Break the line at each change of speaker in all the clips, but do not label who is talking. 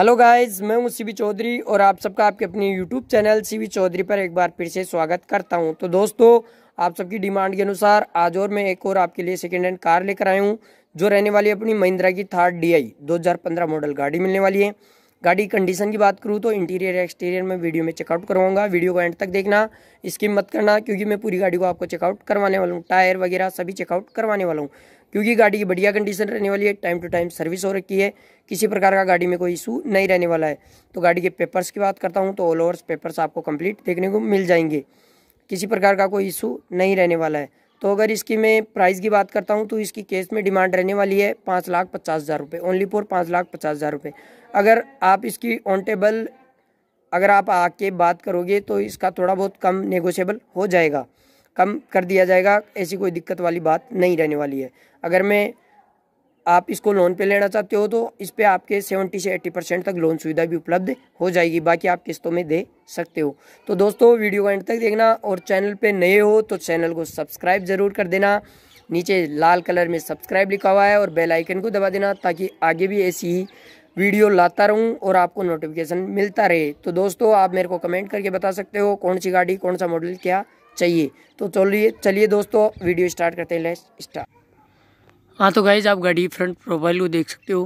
hello guys मैं हूं सी चौधरी और आप सबका आपके अपने यूट्यूब चैनल सी चौधरी पर एक बार फिर से स्वागत करता हूं तो दोस्तों आप सबकी डिमांड के अनुसार आज और मैं एक और आपके लिए सेकेंड हैंड कार लेकर आया हूं जो रहने वाली अपनी महिंद्रा की थार डीआई 2015 मॉडल गाड़ी मिलने वाली है गाड़ी कंडीशन की बात करूँ तो इंटीरियर एक्सटीरियर में वीडियो में चेकआउट करवाऊंगा वीडियो को एंड तक देखना इसकी मत करना क्योंकि मैं पूरी गाड़ी को आपको चेकआउट करवाने वाला हूँ टायर वगैरह सभी चेकआउट करवाने वाला हूँ क्योंकि गाड़ी की बढ़िया कंडीशन रहने वाली है टाइम टू टाइम सर्विस हो रखी है किसी प्रकार का गाड़ी में कोई इशू नहीं रहने वाला है तो गाड़ी के पेपर्स की बात करता हूँ तो ऑल ओवर पेपर्स आपको कंप्लीट देखने को मिल जाएंगे किसी प्रकार का कोई इशू नहीं रहने वाला है तो अगर इसकी मैं प्राइस की बात करता हूँ तो इसकी केस में डिमांड रहने वाली है पाँच लाख पचास हज़ार रुपये ओनली फोर पाँच लाख पचास हज़ार रुपये अगर आप इसकी ऑन टेबल अगर आप आके बात करोगे तो इसका थोड़ा बहुत कम नेगोशियबल हो जाएगा कम कर दिया जाएगा ऐसी कोई दिक्कत वाली बात नहीं रहने वाली है अगर मैं आप इसको लोन पे लेना चाहते हो तो इस पर आपके 70 से 80 परसेंट तक लोन सुविधा भी उपलब्ध हो जाएगी बाकी आप किस्तों में दे सकते हो तो दोस्तों वीडियो का एंड तक देखना और चैनल पे नए हो तो चैनल को सब्सक्राइब ज़रूर कर देना नीचे लाल कलर में सब्सक्राइब लिखा हुआ है और बेल आइकन को दबा देना ताकि आगे भी ऐसी ही वीडियो लाता रहूँ और आपको नोटिफिकेशन मिलता रहे तो दोस्तों आप मेरे को कमेंट करके बता सकते हो कौन सी गाड़ी कौन सा मॉडल क्या चाहिए तो चलिए चलिए दोस्तों वीडियो स्टार्ट करते हैं लेट्स स्टार्ट
हाँ तो गाइज आप गाड़ी फ्रंट प्रोफाइल को देख सकते हो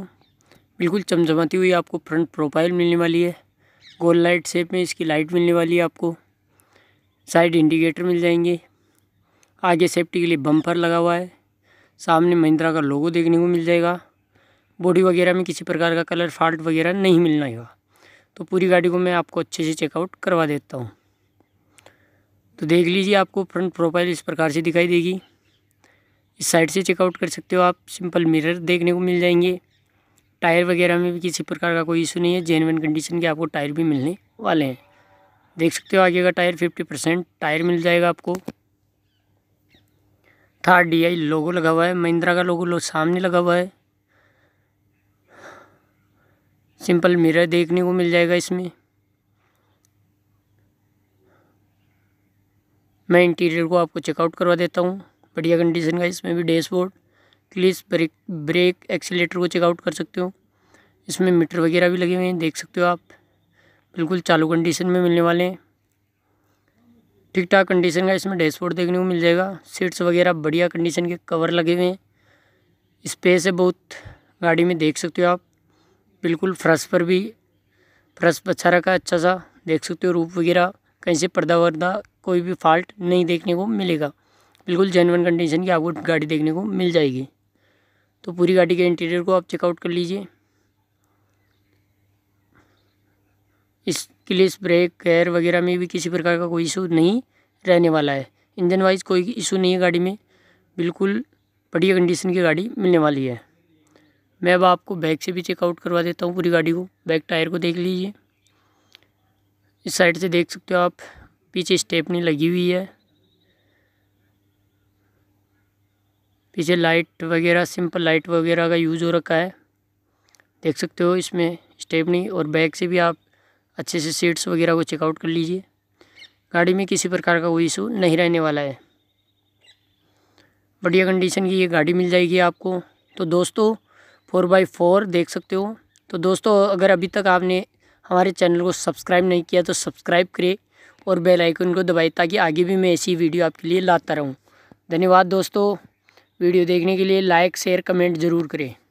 बिल्कुल चमचमाती हुई आपको फ्रंट प्रोफाइल मिलने वाली है गोल लाइट शेप में इसकी लाइट मिलने वाली है आपको साइड इंडिकेटर मिल जाएंगे आगे सेफ्टी के लिए बम्पर लगा हुआ है सामने महिंद्रा का लोगो देखने को मिल जाएगा बॉडी वगैरह में किसी प्रकार का कलर फॉल्ट वगैरह नहीं मिलना होगा तो पूरी गाड़ी को मैं आपको अच्छे से चेकआउट करवा देता हूँ तो देख लीजिए आपको फ्रंट प्रोफाइल इस प्रकार से दिखाई देगी इस साइड से चेकआउट कर सकते हो आप सिंपल मिरर देखने को मिल जाएंगे टायर वगैरह में भी किसी प्रकार का कोई इशू नहीं है जेनवन कंडीशन के आपको टायर भी मिलने वाले हैं देख सकते हो आगे का टायर फिफ्टी परसेंट टायर मिल जाएगा आपको थर्ड डी आई लोगो लगा हुआ है महिंद्रा का लोगो लो सामने लगा हुआ है सिंपल मिरर देखने को मिल जाएगा इसमें मैं इंटीरियर को आपको चेकआउट करवा देता हूँ बढ़िया कंडीशन का इसमें भी डैशबोर्ड क्लिस ब्रेक ब्रेक एक्सीटर को चेकआउट कर सकते हो इसमें मीटर वगैरह भी लगे हुए हैं देख सकते हो आप बिल्कुल चालू कंडीशन में मिलने वाले हैं ठीक ठाक कंडीशन का इसमें डैशबोर्ड देखने को मिल जाएगा सीट्स वगैरह बढ़िया कंडीशन के कवर लगे हुए हैं स्पेस है बहुत गाड़ी में देख सकते हो आप बिल्कुल फ्रश पर भी फ्रश अच्छा रखा अच्छा सा देख सकते हो रूप वगैरह कहीं से पर्दा वर्दा कोई भी फॉल्ट नहीं देखने को मिलेगा बिल्कुल जेनवन कंडीशन की आपको गाड़ी देखने को मिल जाएगी तो पूरी गाड़ी के इंटीरियर को आप चेकआउट कर लीजिए इस क्लिस ब्रेक गेयर वगैरह में भी किसी प्रकार का कोई इशू नहीं रहने वाला है इंजन वाइज कोई इशू नहीं है गाड़ी में बिल्कुल बढ़िया कंडीशन की गाड़ी मिलने वाली है मैं अब आपको बैक से भी चेकआउट करवा देता हूँ पूरी गाड़ी को बैक टायर को देख लीजिए इस साइड से देख सकते हो आप पीछे स्टेपनी लगी हुई है पीछे लाइट वगैरह सिंपल लाइट वगैरह का यूज़ हो रखा है देख सकते हो इसमें स्टेपनी और बैग से भी आप अच्छे से सीट्स वगैरह को चेकआउट कर लीजिए गाड़ी में किसी प्रकार का कोई इशू नहीं रहने वाला है बढ़िया कंडीशन की ये गाड़ी मिल जाएगी आपको तो दोस्तों फोर बाई फोर देख सकते हो तो दोस्तों अगर अभी तक आपने हमारे चैनल को सब्सक्राइब नहीं किया तो सब्सक्राइब करें और बेल आइकन को दबाएं ताकि आगे भी मैं ऐसी वीडियो आपके लिए लाता रहूं धन्यवाद दोस्तों वीडियो देखने के लिए लाइक शेयर कमेंट ज़रूर करें